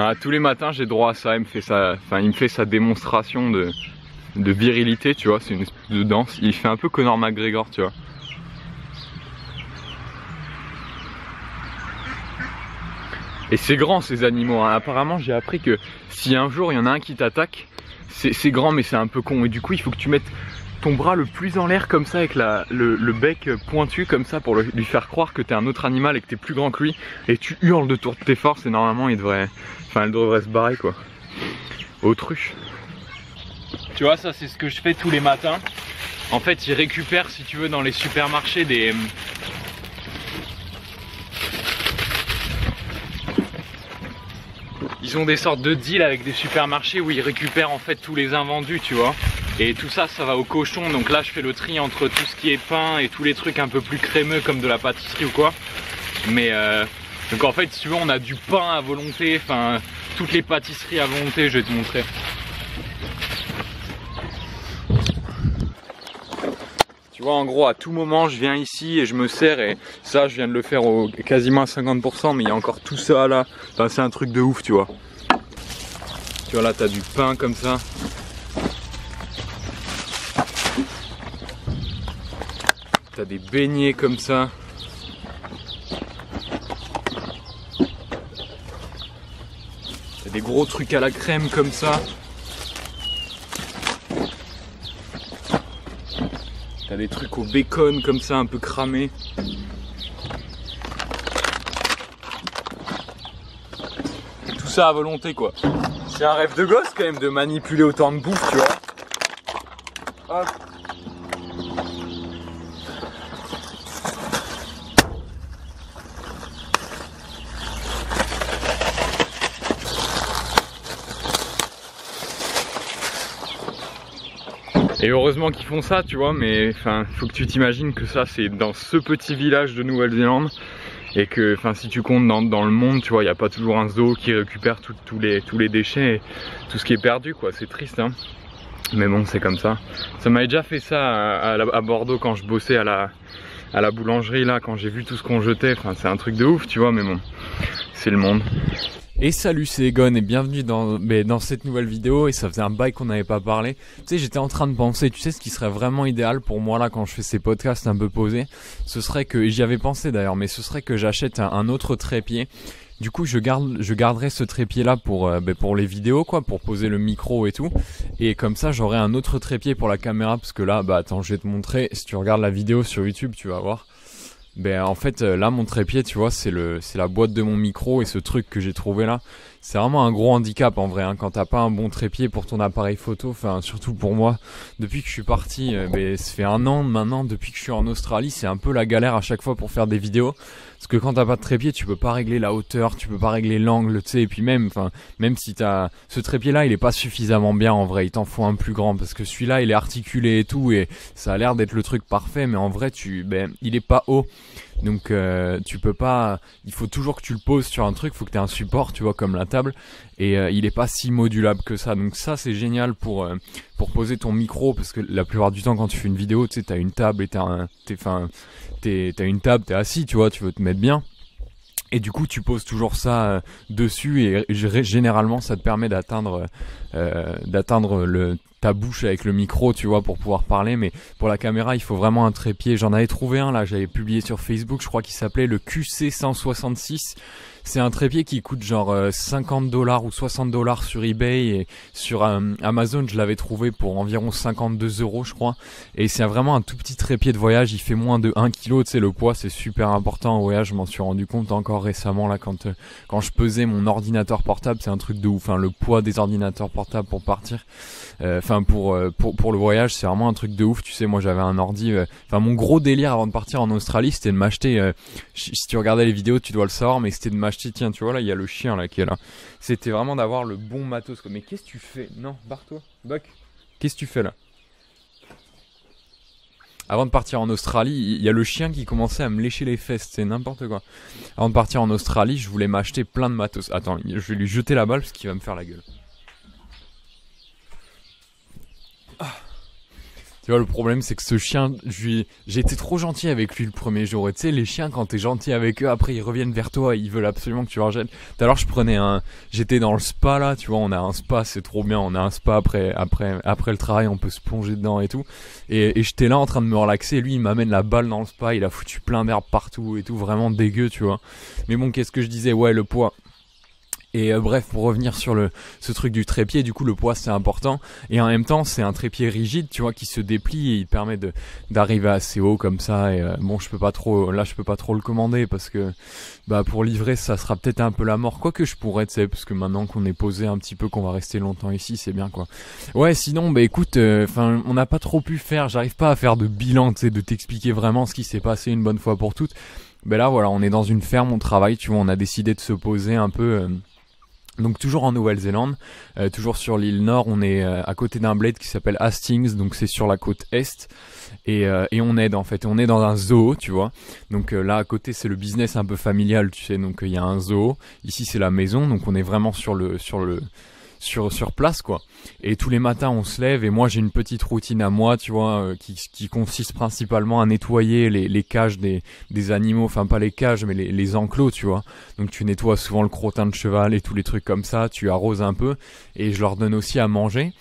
Ah, tous les matins, j'ai droit à ça. Il me fait sa, il me fait sa démonstration de, virilité, tu vois. C'est une espèce de danse. Il fait un peu Conor McGregor, tu vois. Et c'est grand ces animaux. Hein. Apparemment, j'ai appris que si un jour il y en a un qui t'attaque, c'est grand mais c'est un peu con. Et du coup, il faut que tu mettes ton bras le plus en l'air comme ça avec le, bec pointu comme ça pour lui faire croire que t'es un autre animal et que t'es plus grand que lui et tu hurles de toutes tes forces et normalement il devrait Enfin, elle devrait se barrer quoi. Autruche. Tu vois, ça c'est ce que je fais tous les matins. En fait, ils récupèrent, si tu veux, dans les supermarchés des. Euh, ils ont des sortes de deals avec des supermarchés où ils récupèrent en fait tous les invendus, tu vois. Et tout ça, ça va au cochon. Donc là, je fais le tri entre tout ce qui est pain et tous les trucs un peu plus crémeux comme de la pâtisserie ou quoi. Mais euh, donc en fait, si tu veux, on a du pain à volonté, enfin, toutes les pâtisseries à volonté, je vais te montrer. Tu vois, en gros, à tout moment, je viens ici et je me sers. Et ça, je viens de le faire au quasiment à 50%, mais il y a encore tout ça là. Enfin, c'est un truc de ouf, tu vois. Tu vois, là, t'as du pain comme ça. T'as des beignets comme ça. gros trucs à la crème comme ça. T'as des trucs au bacon comme ça, un peu cramé. Tout ça à volonté quoi. C'est un rêve de gosse quand même de manipuler autant de bouffe, tu vois. Et heureusement qu'ils font ça, tu vois, mais enfin, faut que tu t'imagines que ça, c'est dans ce petit village de Nouvelle-Zélande. Et que, enfin, si tu comptes dans, le monde, tu vois, il n'y a pas toujours un zoo qui récupère les, tous les déchets tout ce qui est perdu, quoi. C'est triste, hein. Mais bon, c'est comme ça. Ça m'avait déjà fait ça à, Bordeaux quand je bossais à la, à la boulangerie, là, quand j'ai vu tout ce qu'on jetait. Enfin, c'est un truc de ouf, tu vois, mais bon, c'est le monde. Et salut c'est Egon et bienvenue dans, mais dans cette nouvelle vidéo et ça faisait un bail qu'on n'avait pas parlé. Tu sais j'étais en train de penser, tu sais ce qui serait vraiment idéal pour moi là quand je fais ces podcasts un peu posés, ce serait que, j'y avais pensé d'ailleurs, mais ce serait que j'achète un, autre trépied. Du coup je garde je garderai ce trépied là pour, euh, ben, pour les vidéos quoi, pour poser le micro et tout. Et comme ça j'aurai un autre trépied pour la caméra parce que là bah attends je vais te montrer, si tu regardes la vidéo sur YouTube tu vas voir. Ben, en fait, euh, là, mon trépied, tu vois, c'est le, c'est la boîte de mon micro et ce truc que j'ai trouvé là. C'est vraiment un gros handicap en vrai. Hein, quand t'as pas un bon trépied pour ton appareil photo, enfin surtout pour moi, depuis que je suis parti, euh, ben, ça fait un an maintenant. Depuis que je suis en Australie, c'est un peu la galère à chaque fois pour faire des vidéos parce que quand t'as pas de trépied, tu peux pas régler la hauteur, tu peux pas régler l'angle, tu sais. Et puis même, enfin, même si t'as ce trépied-là, il est pas suffisamment bien en vrai. Il t'en faut un plus grand parce que celui-là, il est articulé et tout, et ça a l'air d'être le truc parfait, mais en vrai, tu, ben, il est pas haut. Donc euh, tu peux pas, il faut toujours que tu le poses sur un truc, il faut que tu aies un support, tu vois, comme la table. Et euh, il n'est pas si modulable que ça. Donc ça c'est génial pour euh, pour poser ton micro parce que la plupart du temps quand tu fais une vidéo, tu sais, t'as une table et t'as un, t'as une table, t'es assis, tu vois, tu veux te mettre bien. Et du coup, tu poses toujours ça dessus et généralement, ça te permet d'atteindre, d'atteindre le ta bouche avec le micro, tu vois, pour pouvoir parler. Mais pour la caméra, il faut vraiment un trépied. J'en avais trouvé un là, j'avais publié sur Facebook, je crois qu'il s'appelait le QC166. C'est un trépied qui coûte genre 50 euh, dollars ou 60 dollars sur eBay et sur euh, Amazon, je l'avais trouvé pour environ 52 euros, je crois. Et c'est vraiment un tout petit trépied de voyage. Il fait moins de 1 kg. Tu sais, le poids, c'est super important au voyage. Je m'en suis rendu compte encore récemment là quand euh, quand je pesais mon ordinateur portable. C'est un truc de ouf. Enfin, le poids des ordinateurs portables pour partir enfin euh, pour, pour le voyage, c'est vraiment un truc de ouf. Tu sais, moi j'avais un ordi. Euh, enfin, mon gros délire avant de partir en Australie, c'était de m'acheter. Euh, si tu regardais les vidéos, tu dois le savoir, mais c'était de m'acheter. Tiens, tu vois là, il y a le chien là qui est là. C'était vraiment d'avoir le bon matos. Mais qu'est-ce que tu fais Non, barre-toi, Buck. Qu'est-ce que tu fais là avant de partir en Australie, il y a le chien qui commençait à me lécher les fesses, c'est n'importe quoi. Avant de partir en Australie, je voulais m'acheter plein de matos. Attends, je vais lui jeter la balle parce qu'il va me faire la gueule. Tu vois, le problème, c'est que ce chien, j'ai été trop gentil avec lui le premier jour. Et tu sais, les chiens, quand t'es gentil avec eux, après, ils reviennent vers toi, ils veulent absolument que tu leur jettes. Tout je prenais un, j'étais dans le spa, là, tu vois, on a un spa, c'est trop bien, on a un spa après, après, après le travail, on peut se plonger dedans et tout. Et, j'étais là en train de me relaxer, lui, il m'amène la balle dans le spa, il a foutu plein d'herbes partout et tout, vraiment dégueu, tu vois. Mais bon, qu'est-ce que je disais? Ouais, le poids. Et euh, bref, pour revenir sur le, ce truc du trépied, du coup, le poids c'est important. Et en même temps, c'est un trépied rigide, tu vois, qui se déplie et il permet d'arriver assez haut comme ça. Et euh, bon, je peux pas trop, là, je peux pas trop le commander parce que, bah, pour livrer, ça sera peut-être un peu la mort. Quoi que je pourrais, tu sais, parce que maintenant qu'on est posé un petit peu, qu'on va rester longtemps ici, c'est bien quoi. Ouais, sinon, bah écoute, euh, enfin, on n'a pas trop pu faire, j'arrive pas à faire de bilan, tu sais, de t'expliquer vraiment ce qui s'est passé une bonne fois pour toutes. Mais bah, là, voilà, on est dans une ferme, on travaille, tu vois, on a décidé de se poser un peu. Donc toujours en Nouvelle-Zélande, euh, toujours sur l'île Nord, on est euh, à côté d'un bled qui s'appelle Hastings, donc c'est sur la côte Est, et, euh, et, on aide en fait, on est dans un zoo, tu vois. Donc là à côté c'est le business un peu familial, tu sais, donc il y a un zoo, ici c'est la maison, donc on est vraiment sur le... Sur le sur sur place quoi. Et tous les matins on se lève et moi j'ai une petite routine à moi, tu vois, euh, qui, qui consiste principalement à nettoyer les, les cages des, des animaux, enfin pas les cages mais les, les enclos, tu vois. Donc tu nettoies souvent le crottin de cheval et tous les trucs comme ça, tu arroses un peu et je leur donne aussi à manger.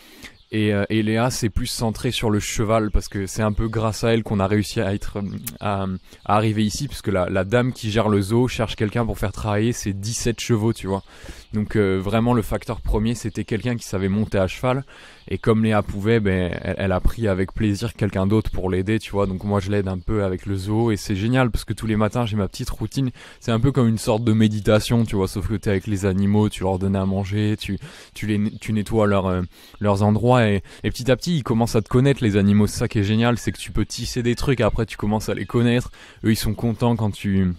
Et, euh, et, Léa, c'est plus centré sur le cheval parce que c'est un peu grâce à elle qu'on a réussi à être euh, à, arriver ici puisque la, la, dame qui gère le zoo cherche quelqu'un pour faire travailler ses 17 chevaux, tu vois. Donc euh, vraiment le facteur premier c'était quelqu'un qui savait monter à cheval et comme Léa pouvait, ben, elle, a pris avec plaisir quelqu'un d'autre pour l'aider, tu vois. Donc moi je l'aide un peu avec le zoo et c'est génial parce que tous les matins j'ai ma petite routine. C'est un peu comme une sorte de méditation, tu vois, sauf que t'es avec les animaux, tu leur donnes à manger, tu, tu, les, tu nettoies leurs euh, leurs endroits et, et petit à petit ils commencent à te connaître les animaux. C'est ça qui est génial, c'est que tu peux tisser des trucs, après tu commences à les connaître, eux ils sont contents quand tu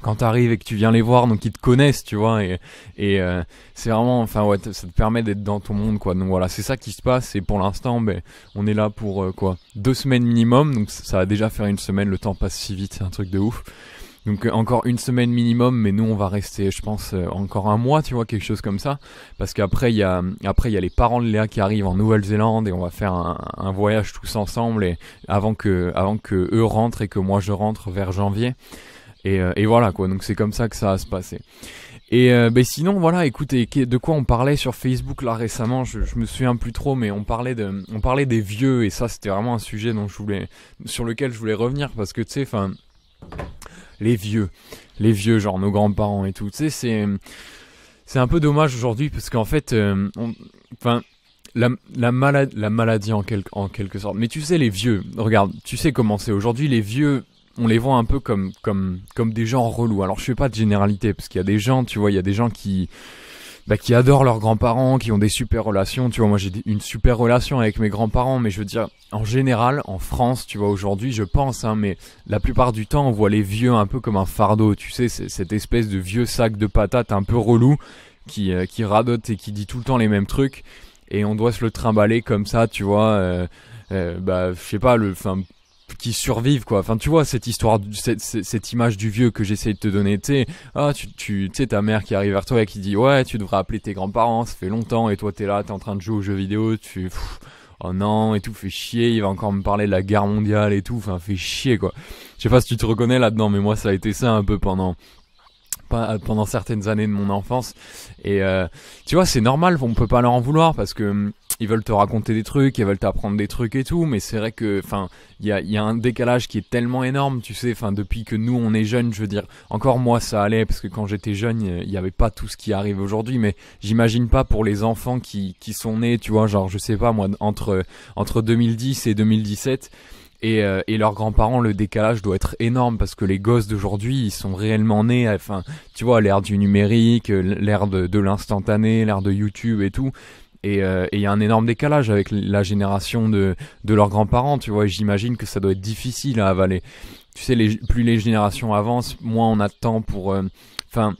quand tu arrives et que tu viens les voir, donc ils te connaissent, tu vois, et, et euh, c'est vraiment, enfin ouais, ça te permet d'être dans ton monde, quoi. Donc voilà, c'est ça qui se passe, et pour l'instant, ben, on est là pour euh, quoi, deux semaines minimum, donc ça va déjà faire une semaine, le temps passe si vite, c'est un truc de ouf. Donc euh, encore une semaine minimum, mais nous on va rester, je pense, encore un mois, tu vois, quelque chose comme ça, parce qu'après il y a après il y a les parents de Léa qui arrivent en Nouvelle-Zélande et on va faire un, un, voyage tous ensemble et avant que avant que eux rentrent et que moi je rentre vers janvier. Euh, et, voilà quoi, donc c'est comme ça que ça a se passé. Et euh, ben sinon, voilà, écoutez, de quoi on parlait sur Facebook là récemment, je, me souviens plus trop, mais on parlait, de, on parlait des vieux, et ça c'était vraiment un sujet dont je voulais, sur lequel je voulais revenir, parce que tu sais, enfin, les vieux, les vieux, genre nos grands-parents et tout, tu sais, c'est, c'est un peu dommage aujourd'hui, parce qu'en fait, euh, enfin, la, maladie en, en quelque sorte, mais tu sais, les vieux, regarde, tu sais comment c'est aujourd'hui, les vieux, on les voit un peu comme, comme, comme des gens relous. Alors je fais pas de généralité, parce qu'il y a des gens, tu vois, il y a des gens qui, bah, qui adorent leurs grands-parents, qui ont des super relations. Tu vois, moi j'ai une super relation avec mes grands-parents, mais je veux dire, en général, en France, tu vois, aujourd'hui, je pense, hein, mais la plupart du temps, on voit les vieux un peu comme un fardeau, tu sais, cette espèce de vieux sac de patates un peu relou qui, euh, qui radote et qui dit tout le temps les mêmes trucs, et on doit se le trimballer comme ça, tu vois. Euh, euh, bah, je sais pas, le, qui survivent quoi. Enfin tu vois cette histoire, cette, cette image du vieux que j'essaie de te donner. Tu sais, ah tu sais ta mère qui arrive vers toi et qui dit ouais tu devrais appeler tes grands-parents, ça fait longtemps et toi t'es là, t'es en train de jouer aux jeux vidéo, tu oh non et tout fait chier, il va encore me parler de la guerre mondiale et tout, enfin fait chier quoi. Je sais pas si tu te reconnais là-dedans, mais moi ça a été ça un peu pendant euh, pendant certaines années de mon enfance. Et euh, tu vois, c'est normal, on peut pas leur en vouloir parce que hum, ils veulent te raconter des trucs, ils veulent t'apprendre des trucs et tout, mais c'est vrai que, enfin, il y a, un décalage qui est tellement énorme, tu sais, enfin, depuis que nous on est jeunes, je veux dire, encore moi ça allait, parce que quand j'étais jeune, il n'y avait pas tout ce qui arrive aujourd'hui, mais j'imagine pas pour les enfants qui, sont nés, tu vois, genre, je sais pas, moi, entre, entre 2010 et 2017, et, euh, et, leurs grands-parents, le décalage doit être énorme parce que les gosses d'aujourd'hui, ils sont réellement nés, enfin, tu vois, l'ère du numérique, euh, l'ère de, de l'instantané, l'ère de YouTube et tout. Euh, et il y a un énorme décalage avec la génération de, de leurs grands-parents, tu vois. J'imagine que ça doit être difficile à avaler. Tu sais, les, plus les générations avancent, moins on a de temps pour. Euh, enfin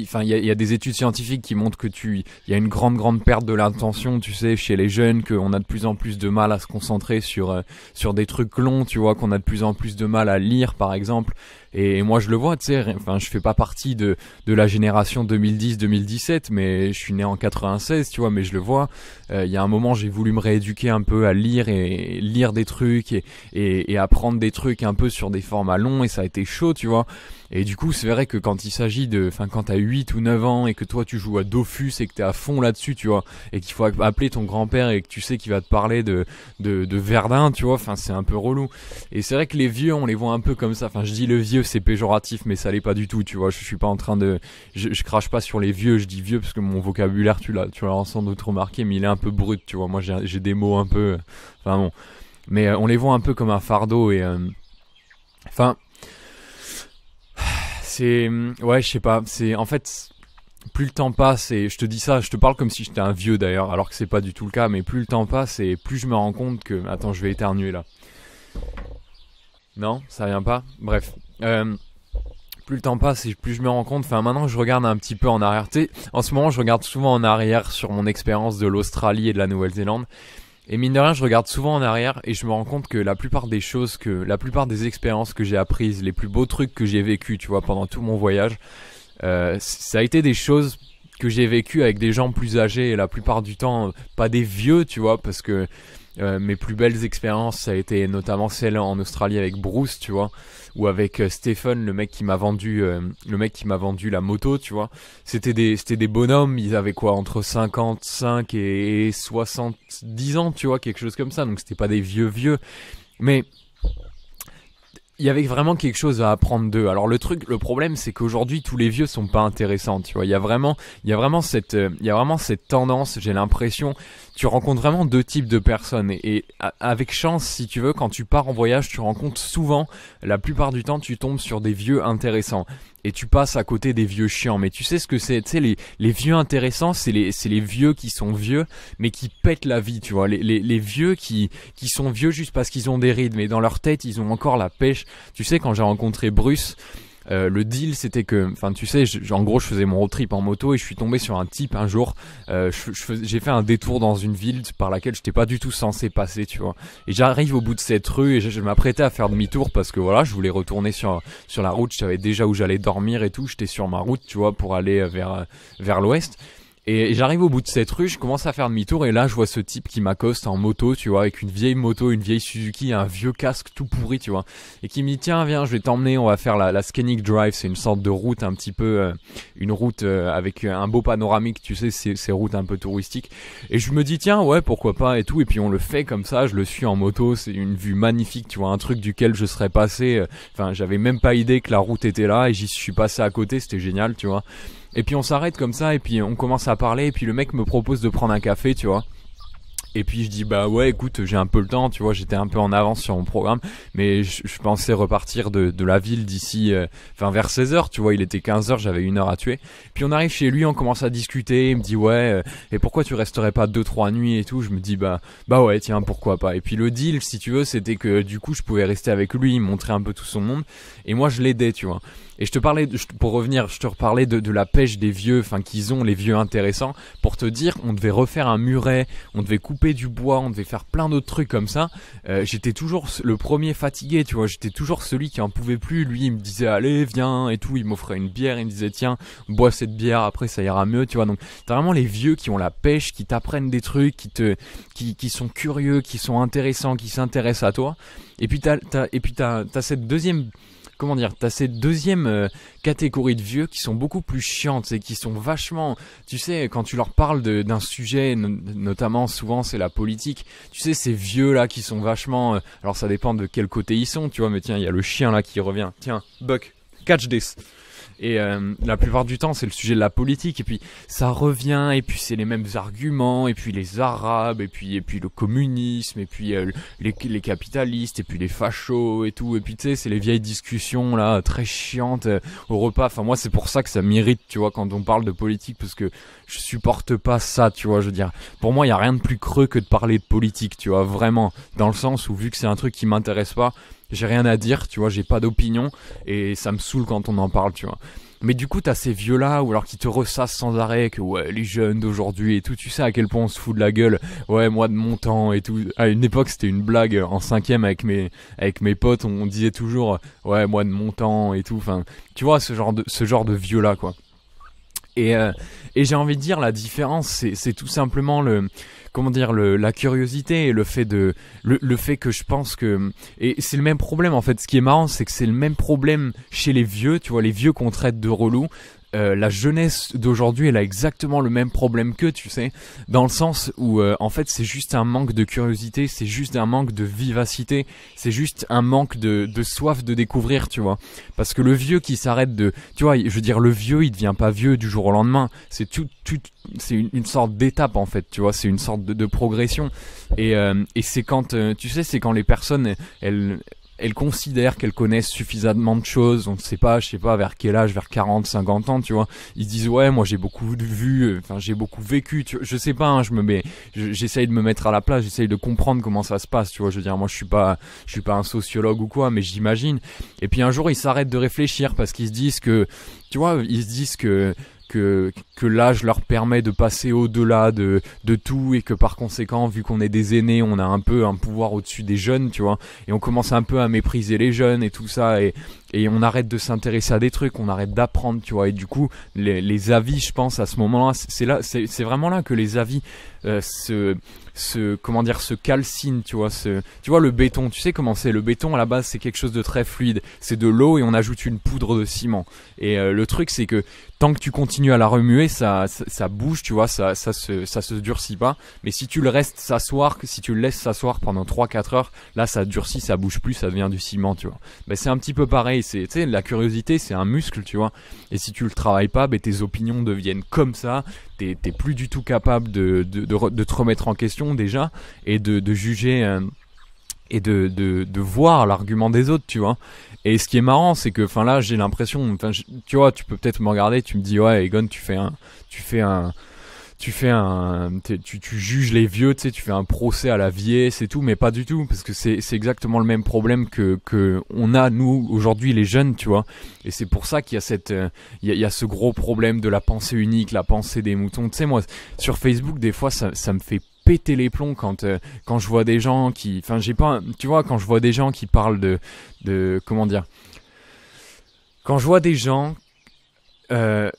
enfin il y, y, a des études scientifiques qui montrent que tu il y a une grande grande perte de l'attention tu sais chez les jeunes qu'on a de plus en plus de mal à se concentrer sur euh, sur des trucs longs tu vois qu'on a de plus en plus de mal à lire par exemple et, moi, je le vois, tu sais, enfin, je fais pas partie de, de la génération 2010-2017, mais je suis né en 96, tu vois, mais je le vois. Euh, il y a un moment, j'ai voulu me rééduquer un peu à lire et, lire des trucs et, et, apprendre des trucs un peu sur des formats longs, et ça a été chaud, tu vois. Et du coup, c'est vrai que quand il s'agit de, enfin, quand t'as 8 ou 9 ans et que toi tu joues à Dofus et que t'es à fond là-dessus, tu vois, et qu'il faut appeler ton grand-père et que tu sais qu'il va te parler de, de, de Verdun, tu vois, enfin, c'est un peu relou. Et c'est vrai que les vieux, on les voit un peu comme ça. Enfin, je dis le vieux, c'est péjoratif, mais ça l'est pas du tout, tu vois. Je suis pas en train de, je, je, crache pas sur les vieux, je dis vieux parce que mon vocabulaire, tu l'as, tu l'as sans doute remarqué, mais il est un peu brut, tu vois. Moi, j'ai des mots un peu, euh, enfin bon. Mais euh, on les voit un peu comme un fardeau et, euh, enfin, c'est. Ouais, je sais pas. C'est En fait, plus le temps passe, et je te dis ça, je te parle comme si j'étais un vieux d'ailleurs, alors que c'est pas du tout le cas, mais plus le temps passe et plus je me rends compte que. Attends, je vais éternuer là. Non, ça vient pas Bref. Euh, plus le temps passe et plus je me rends compte. Enfin, maintenant, je regarde un petit peu en arrière. en ce moment, je regarde souvent en arrière sur mon expérience de l'Australie et de la Nouvelle-Zélande. Et mine de rien, je regarde souvent en arrière et je me rends compte que la plupart des choses, que la plupart des expériences que j'ai apprises, les plus beaux trucs que j'ai vécu, tu vois, pendant tout mon voyage, euh, ça a été des choses que j'ai vécues avec des gens plus âgés et la plupart du temps pas des vieux, tu vois, parce que euh, mes plus belles expériences, ça a été notamment celle en Australie avec Bruce, tu vois, ou avec euh, Stephen, le mec qui m'a vendu, euh, le mec qui m'a vendu la moto, tu vois. C'était des, c'était des bonhommes, ils avaient quoi, entre 55 et 70 ans, tu vois, quelque chose comme ça. Donc c'était pas des vieux vieux, mais il y avait vraiment quelque chose à apprendre d'eux. Alors le truc, le problème, c'est qu'aujourd'hui tous les vieux sont pas intéressants. Tu vois, il y a vraiment, il y a vraiment cette, il y a vraiment cette tendance. J'ai l'impression tu rencontres vraiment deux types de personnes. Et, avec chance, si tu veux, quand tu pars en voyage, tu rencontres souvent, la plupart du temps, tu tombes sur des vieux intéressants. Et tu passes à côté des vieux chiants. Mais tu sais ce que c'est, tu sais, les, les vieux intéressants, c'est les, les vieux qui sont vieux, mais qui pètent la vie, tu vois. Les, les, les vieux qui, qui sont vieux juste parce qu'ils ont des rides, mais dans leur tête, ils ont encore la pêche. Tu sais, quand j'ai rencontré Bruce, euh, le deal, c'était que, enfin, tu sais, en gros, je faisais mon road trip en moto et je suis tombé sur un type un jour. Euh, j'ai fait un détour dans une ville par laquelle je n'étais pas du tout censé passer, tu vois. Et j'arrive au bout de cette rue et je, m'apprêtais à faire demi-tour parce que voilà, je voulais retourner sur sur la route. Je savais déjà où j'allais dormir et tout. J'étais sur ma route, tu vois, pour aller euh, vers vers l'ouest. Et j'arrive au bout de cette rue, je commence à faire demi-tour et là je vois ce type qui m'accoste en moto, tu vois, avec une vieille moto, une vieille Suzuki, un vieux casque tout pourri, tu vois, et qui me dit tiens viens, je vais t'emmener, on va faire la, la Scenic Drive, c'est une sorte de route un petit peu, euh, une route euh, avec un beau panoramique, tu sais, ces, routes un peu touristiques. Et je me dis tiens ouais pourquoi pas et tout, et puis on le fait comme ça, je le suis en moto, c'est une vue magnifique, tu vois, un truc duquel je serais passé, euh, enfin j'avais même pas idée que la route était là et j'y suis passé à côté, c'était génial, tu vois. Et puis on s'arrête comme ça, et puis on commence à parler, et puis le mec me propose de prendre un café, tu vois. Et puis je dis bah ouais écoute j'ai un peu le temps tu vois j'étais un peu en avance sur mon programme mais je, pensais repartir de, de la ville d'ici euh, enfin vers 16h tu vois il était 15h j'avais une heure à tuer puis on arrive chez lui on commence à discuter il me dit ouais euh, et pourquoi tu resterais pas deux trois nuits et tout je me dis bah bah ouais tiens pourquoi pas et puis le deal si tu veux c'était que du coup je pouvais rester avec lui montrer un peu tout son monde et moi je l'aidais tu vois et je te parlais, pour revenir, je te reparlais de, la pêche des vieux, enfin qu'ils ont, les vieux intéressants, pour te dire, on devait refaire un muret, on devait couper du bois, on devait faire plein d'autres trucs comme ça. Euh, j'étais toujours le premier fatigué, tu vois, j'étais toujours celui qui en pouvait plus. Lui, il me disait, allez, viens, et tout, il m'offrait une bière, il me disait, tiens, bois cette bière, après ça ira mieux, tu vois. Donc, t'as vraiment les vieux qui ont la pêche, qui t'apprennent des trucs, qui te, qui, sont curieux, qui sont intéressants, qui s'intéressent à toi. Et puis t'as, t'as, et puis t'as, t'as cette deuxième comment dire, t'as ces deuxième euh, catégorie de vieux qui sont beaucoup plus chiantes et qui sont vachement, tu sais, quand tu leur parles d'un sujet, notamment souvent c'est la politique, tu sais, ces vieux là qui sont vachement, euh, alors ça dépend de quel côté ils sont, tu vois, mais tiens, il y a le chien là qui revient, tiens, Buck, catch this. Et euh, la plupart du temps, c'est le sujet de la politique. Et puis ça revient. Et puis c'est les mêmes arguments. Et puis les Arabes. Et puis et puis le communisme. Et puis euh, les, les, capitalistes. Et puis les fachos et tout. Et puis tu sais, c'est les vieilles discussions là très chiantes euh, au repas. Enfin moi, c'est pour ça que ça m'irrite, tu vois, quand on parle de politique, parce que je supporte pas ça, tu vois. Je veux dire, pour moi, il y a rien de plus creux que de parler de politique, tu vois, vraiment, dans le sens où vu que c'est un truc qui m'intéresse pas, j'ai rien à dire, tu vois, j'ai pas d'opinion et ça me saoule quand on en parle, tu vois. Mais du coup, t'as ces vieux-là, ou alors qui te ressassent sans arrêt, que ouais, les jeunes d'aujourd'hui et tout, tu sais à quel point on se fout de la gueule. Ouais, moi de mon temps et tout. À une époque, c'était une blague en cinquième avec mes, avec mes potes, on disait toujours ouais, moi de mon temps et tout. Enfin, tu vois, ce genre de, ce genre de vieux-là, quoi. Et, euh, et j'ai envie de dire, la différence, c'est tout simplement le, comment dire le, la curiosité et le fait de le, le fait que je pense que et c'est le même problème en fait. Ce qui est marrant, c'est que c'est le même problème chez les vieux. Tu vois, les vieux qu'on traite de relous, euh, la jeunesse d'aujourd'hui, elle a exactement le même problème que, tu sais, dans le sens où euh, en fait c'est juste un manque de curiosité, c'est juste un manque de vivacité, c'est juste un manque de, soif de découvrir, tu vois. Parce que le vieux qui s'arrête de, tu vois, je veux dire le vieux, il devient pas vieux du jour au lendemain. C'est tout, c'est une, sorte d'étape en fait, tu vois, c'est une sorte de, progression. Euh, et, c'est quand, tu sais, c'est quand les personnes, elles elles considèrent qu'elles connaissent suffisamment de choses, on ne sait pas, je sais pas vers quel âge, vers 40, 50 ans, tu vois. Ils disent ouais, moi j'ai beaucoup vu, euh, enfin j'ai beaucoup vécu, je sais pas, hein, je me mets j'essaye de me mettre à la place, j'essaye de comprendre comment ça se passe, tu vois, je veux dire moi je suis pas je suis pas un sociologue ou quoi, mais j'imagine. Et puis un jour, ils s'arrêtent de réfléchir parce qu'ils se disent que tu vois, ils se disent que que, que l'âge leur permet de passer au-delà de, de tout et que par conséquent, vu qu'on est des aînés, on a un peu un pouvoir au-dessus des jeunes, tu vois, et on commence un peu à mépriser les jeunes et tout ça, et, et on arrête de s'intéresser à des trucs, on arrête d'apprendre, tu vois. Et du coup, les, avis, je pense, à ce moment-là, c'est là, c'est vraiment là que les avis euh, se, comment dire, se calcinent, tu vois. tu vois le béton, tu sais comment c'est. Le béton à la base, c'est quelque chose de très fluide. C'est de l'eau et on ajoute une poudre de ciment. Et euh, le truc, c'est que tant que tu continues à la remuer, ça, ça, bouge, tu vois, ça, ça se, ça se durcit pas. Mais si tu le restes s'asseoir, si tu le laisses s'asseoir pendant 3-4 heures, là, ça durcit, ça bouge plus, ça devient du ciment, tu vois. mais c'est un petit peu pareil c'est la curiosité, c'est un muscle, tu vois. Et si tu le travailles pas, ben, tes opinions deviennent comme ça. T'es plus du tout capable de, de, te remettre en question déjà et de, juger. Euh, et de, de, voir l'argument des autres, tu vois. Et ce qui est marrant, c'est que, enfin là, j'ai l'impression, tu vois, tu peux peut-être me regarder, tu me dis, ouais, Egon, tu fais un, tu fais un, tu fais un, tu, juges les vieux, tu sais, tu fais un procès à la vieillesse et tout, mais pas du tout, parce que c'est, exactement le même problème que, que on a, nous, aujourd'hui, les jeunes, tu vois. Et c'est pour ça qu'il y a cette, euh, il y ce gros problème de la pensée unique, la pensée des moutons. Tu sais, moi, sur Facebook, des fois, ça, me fait péter les plombs quand euh, quand je vois des gens qui enfin j'ai pas tu vois quand je vois des gens qui parlent de comment dire quand je vois des gens euh,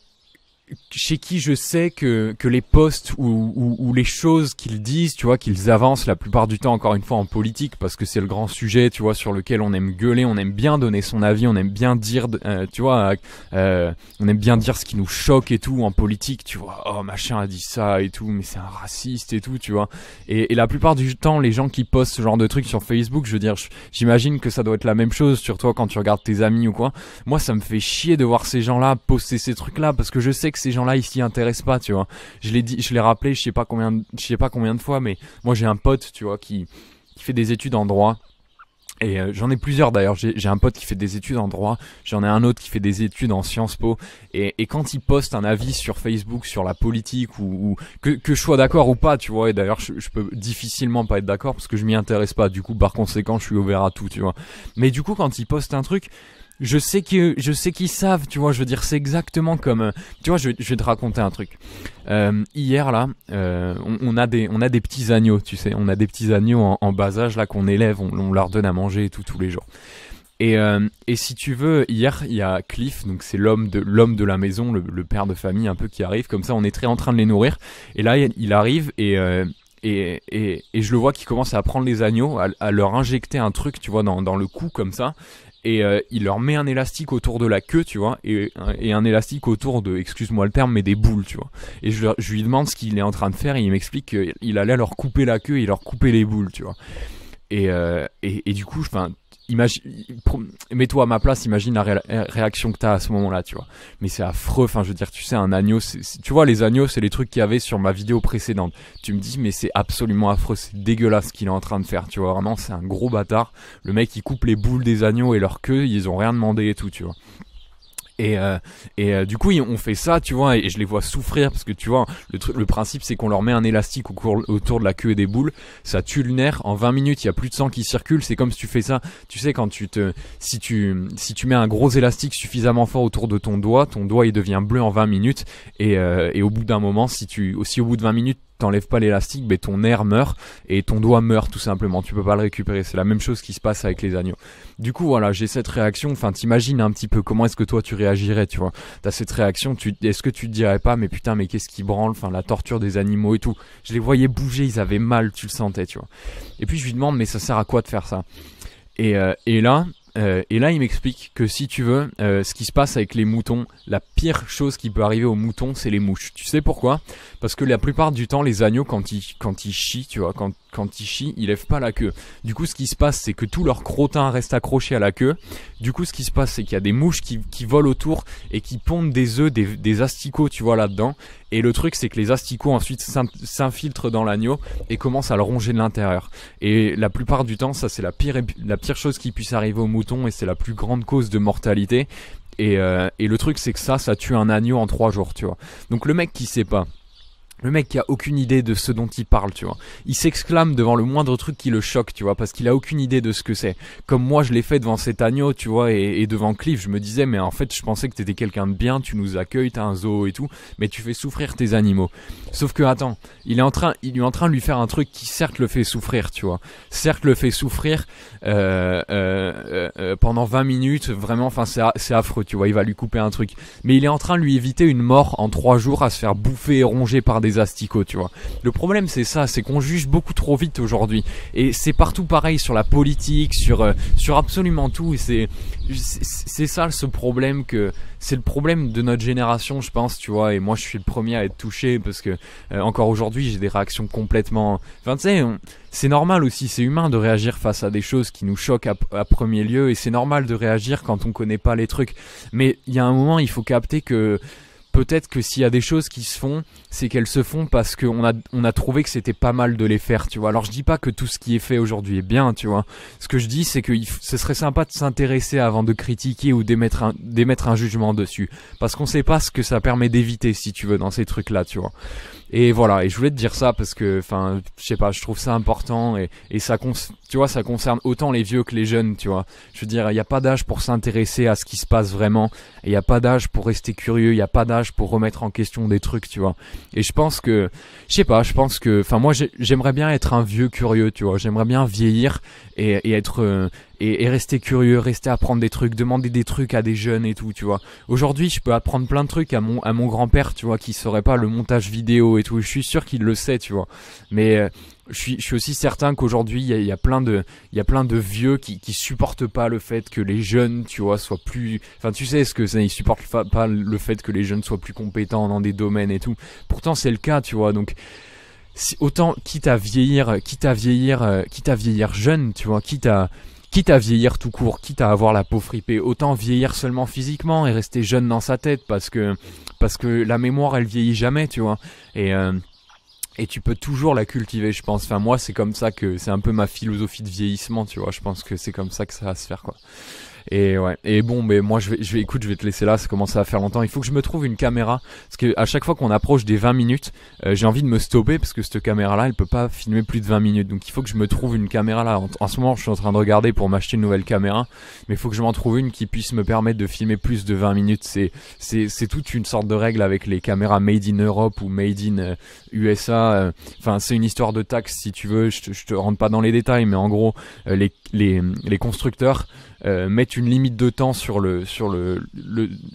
chez qui je sais que, que les posts ou, ou, les choses qu'ils disent, tu vois, qu'ils avancent la plupart du temps, encore une fois, en politique, parce que c'est le grand sujet, tu vois, sur lequel on aime gueuler, on aime bien donner son avis, on aime bien dire, euh, tu vois, euh, on aime bien dire ce qui nous choque et tout en politique, tu vois, oh machin a dit ça et tout, mais c'est un raciste et tout, tu vois. Et, et, la plupart du temps, les gens qui postent ce genre de trucs sur Facebook, je veux dire, j'imagine que ça doit être la même chose sur toi quand tu regardes tes amis ou quoi. Moi, ça me fait chier de voir ces gens-là poster ces trucs-là, parce que je sais que que ces gens-là, ils s'y intéressent pas, tu vois. Je l'ai dit, je l'ai rappelé, je sais pas combien, je sais pas combien de fois, mais moi j'ai un pote, tu vois, qui, qui fait des études en droit. Et euh, j'en ai plusieurs d'ailleurs. J'ai un pote qui fait des études en droit, j'en ai un autre qui fait des études en Sciences Po. Et, et quand il poste un avis sur Facebook sur la politique ou, que, que je sois d'accord ou pas, tu vois. Et d'ailleurs, je, je, peux difficilement pas être d'accord parce que je m'y intéresse pas. Du coup, par conséquent, je suis ouvert à tout, tu vois. Mais du coup, quand il poste un truc, je sais que je sais qu'ils savent, tu vois. Je veux dire, c'est exactement comme, euh, tu vois, je, vais te raconter un truc. Euh, hier là, euh, on, a des on a des petits agneaux, tu sais, on a des petits agneaux en, bas âge là qu'on élève, on, leur donne à manger et tout tous les jours. Et, et si tu veux, hier il y a Cliff, donc c'est l'homme de l'homme de la maison, le, père de famille un peu qui arrive. Comme ça, on est très en train de les nourrir. Et là, il arrive et et, et, et, je le vois qui commence à prendre les agneaux, à, à, leur injecter un truc, tu vois, dans, dans le cou comme ça et euh, il leur met un élastique autour de la queue, tu vois, euh, et, un élastique autour de, excuse-moi le terme, mais des boules, tu vois. Et je, lui demande ce qu'il est en train de faire, et il m'explique qu'il allait leur couper la queue et leur couper les boules, tu vois. Et, euh, et, du coup, mets-toi à ma place, imagine la euh, réaction que t'as à ce moment-là, tu vois. Mais c'est affreux, enfin, je veux dire, tu sais, un agneau, tu vois, les agneaux, c'est les trucs qu'il y avait sur ma vidéo précédente. Tu me dis, mais c'est absolument affreux, c'est dégueulasse ce qu'il est en train de faire, tu vois. Vraiment, c'est un gros bâtard. Le mec, il coupe les boules des agneaux et leur queue, ils ont rien demandé et tout, tu vois. Et, euh, euh, du coup, on fait ça, tu vois, et, je les vois souffrir parce que tu vois, le, truc, le principe c'est qu'on leur met un élastique autour de la queue et des boules, ça tue le nerf. En 20 minutes, il y a plus de sang qui circule. C'est comme si tu fais ça, tu sais, quand tu te, si tu, si tu mets un gros élastique suffisamment fort autour de ton doigt, ton doigt il devient bleu en 20 minutes. Et, euh, et au bout d'un moment, si tu, aussi au bout de 20 minutes, t'enlèves pas l'élastique, mais ton nerf meurt et ton doigt meurt tout simplement. Tu peux pas le récupérer. C'est la même chose qui se passe avec les agneaux. Du coup, voilà, j'ai cette réaction. Enfin, t'imagines un petit peu comment est-ce que toi tu réagirais, tu vois. T'as cette réaction. Tu, est-ce que tu te dirais pas, mais putain, mais qu'est-ce qui branle Enfin, la torture des animaux et tout. Je les voyais bouger, ils avaient mal, tu le sentais, tu vois. Et puis je lui demande, mais ça sert à quoi de faire ça et, euh, et là, euh, et là, il m'explique que si tu veux, euh, ce qui se passe avec les moutons, la pire chose qui peut arriver aux moutons, c'est les mouches. Tu sais pourquoi Parce que la plupart du temps, les agneaux, quand ils, quand ils chient, tu vois, quand, ils chient, ils lèvent pas la queue. Du coup, ce qui se passe, c'est que tout leur crottin reste accroché à la queue. Du coup, ce qui se passe, c'est qu'il y a des mouches qui, qui, volent autour et qui pondent des œufs, des, des asticots, tu vois, là-dedans. Et le truc, c'est que les asticots ensuite s'infiltrent dans l'agneau et commencent à le ronger de l'intérieur. Et la plupart du temps, ça, c'est la pire, la pire chose qui puisse arriver aux moutons et c'est la plus grande cause de mortalité. Euh, et, le truc, c'est que ça, ça tue un agneau en trois jours, tu vois. Donc le mec qui sait pas, le mec qui a aucune idée de ce dont il parle, tu vois. Il s'exclame devant le moindre truc qui le choque, tu vois, parce qu'il a aucune idée de ce que c'est. Comme moi, je l'ai fait devant cet agneau, tu vois, et, devant Cliff, je me disais, mais en fait, je pensais que t'étais quelqu'un de bien, tu nous accueilles, t'as un zoo et tout, mais tu fais souffrir tes animaux. Sauf que, attends, il est en train, il est en train de lui faire un truc qui certes le fait souffrir, tu vois. Certes le fait souffrir euh, euh, euh, pendant 20 minutes, vraiment, enfin, c'est affreux, tu vois, il va lui couper un truc. Mais il est en train de lui éviter une mort en 3 jours à se faire bouffer et ronger par des asticots, tu vois. Le problème c'est ça, c'est qu'on juge beaucoup trop vite aujourd'hui. Et c'est partout pareil sur la politique, sur, euh, sur absolument tout. Et c'est, c'est ça ce problème que, c'est le problème de notre génération, je pense, tu vois. Et moi je suis le premier à être touché parce que euh, encore aujourd'hui j'ai des réactions complètement... Enfin tu sais, c'est normal aussi, c'est humain de réagir face à des choses qui nous choquent à, à premier lieu. Et c'est normal de réagir quand on connaît pas les trucs. Mais il y a un moment, il faut capter que peut-être que s'il y a des choses qui se font, c'est qu'elles se font parce qu'on a, on a trouvé que c'était pas mal de les faire, tu vois. Alors je dis pas que tout ce qui est fait aujourd'hui est bien, tu vois. Ce que je dis, c'est que ce serait sympa de s'intéresser avant de critiquer ou d'émettre un, d'émettre un jugement dessus. Parce qu'on sait pas ce que ça permet d'éviter, si tu veux, dans ces trucs-là, tu vois. Et voilà, et je voulais te dire ça parce que, enfin, je sais pas, je trouve ça important et, et ça, tu vois, ça concerne autant les vieux que les jeunes, tu vois. Je veux dire, il n'y a pas d'âge pour s'intéresser à ce qui se passe vraiment, il n'y a pas d'âge pour rester curieux, il n'y a pas d'âge pour remettre en question des trucs, tu vois. Et je pense que, je sais pas, je pense que, enfin, moi, j'aimerais bien être un vieux curieux, tu vois. J'aimerais bien vieillir et, être, euh, et, et rester curieux, rester apprendre des trucs, demander des trucs à des jeunes et tout, tu vois. Aujourd'hui, je peux apprendre plein de trucs à mon, à mon grand-père, tu vois, qui saurait pas le montage vidéo et tout. Je suis sûr qu'il le sait, tu vois. Mais euh, je, suis, je suis aussi certain qu'aujourd'hui, il y a, plein de, il y a plein de vieux qui, qui supportent pas le fait que les jeunes, tu vois, soient plus. Enfin, tu sais ce que ça ils supportent pas le fait que les jeunes soient plus compétents dans des domaines et tout. Pourtant, c'est le cas, tu vois. Donc autant quitte à vieillir, quitte à vieillir, euh, quitte à vieillir jeune, tu vois, quitte à Quitte à vieillir tout court, quitte à avoir la peau fripée, autant vieillir seulement physiquement et rester jeune dans sa tête parce que parce que la mémoire elle vieillit jamais, tu vois. Et euh, et tu peux toujours la cultiver, je pense. Enfin moi c'est comme ça que c'est un peu ma philosophie de vieillissement, tu vois. Je pense que c'est comme ça que ça va se faire quoi. Et ouais. Et bon, mais moi je vais, je écoute, je vais te laisser là. Ça commence à faire longtemps. Il faut que je me trouve une caméra parce que à chaque fois qu'on approche des 20 minutes, euh, j'ai envie de me stopper parce que cette caméra-là, elle peut pas filmer plus de 20 minutes. Donc il faut que je me trouve une caméra là. En, ce moment, je suis en train de regarder pour m'acheter une nouvelle caméra, mais il faut que je m'en trouve une qui puisse me permettre de filmer plus de 20 minutes. C'est, c'est, c'est toute une sorte de règle avec les caméras made in Europe ou made in USA. Euh, euh. Enfin, c'est une histoire de taxes, si tu veux. Je te, je te rentre pas dans les détails, mais en gros, les les, constructeurs euh, mettent une limite de temps sur le sur le,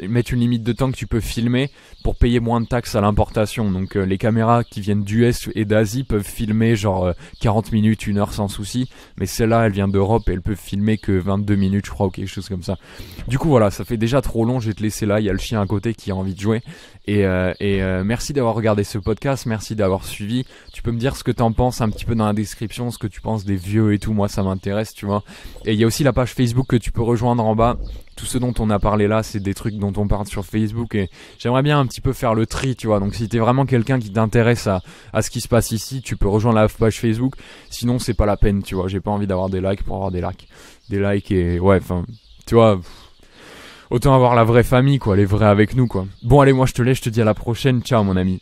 mettent une limite de temps que tu peux filmer pour payer moins de taxes à l'importation. Donc euh, les caméras qui viennent d'US et d'Asie peuvent filmer genre 40 euh, minutes, une heure sans souci, mais celle-là elle vient d'Europe et elle peut filmer que 22 minutes je crois ou quelque chose comme ça. Du coup voilà, ça fait déjà trop long, je vais te laisser là, il y a le chien à côté qui a envie de jouer et, euh, euh, merci d'avoir regardé ce podcast, merci d'avoir suivi. Tu peux me dire ce que t'en penses un petit peu dans la description, ce que tu penses des vieux et tout. Moi, ça m'intéresse, tu vois. Et il y a aussi la page Facebook que tu peux rejoindre en bas. Tout ce dont on a parlé là, c'est des trucs dont on parle sur Facebook. Et j'aimerais bien un petit peu faire le tri, tu vois. Donc, si t'es vraiment quelqu'un qui t'intéresse à, à ce qui se passe ici, tu peux rejoindre la page Facebook. Sinon, c'est pas la peine, tu vois. J'ai pas envie d'avoir des likes pour avoir des likes. Des likes et ouais, enfin, tu vois. Autant avoir la vraie famille, quoi, les vrais avec nous, quoi. Bon, allez, moi je te laisse, je te dis à la prochaine. Ciao, mon ami.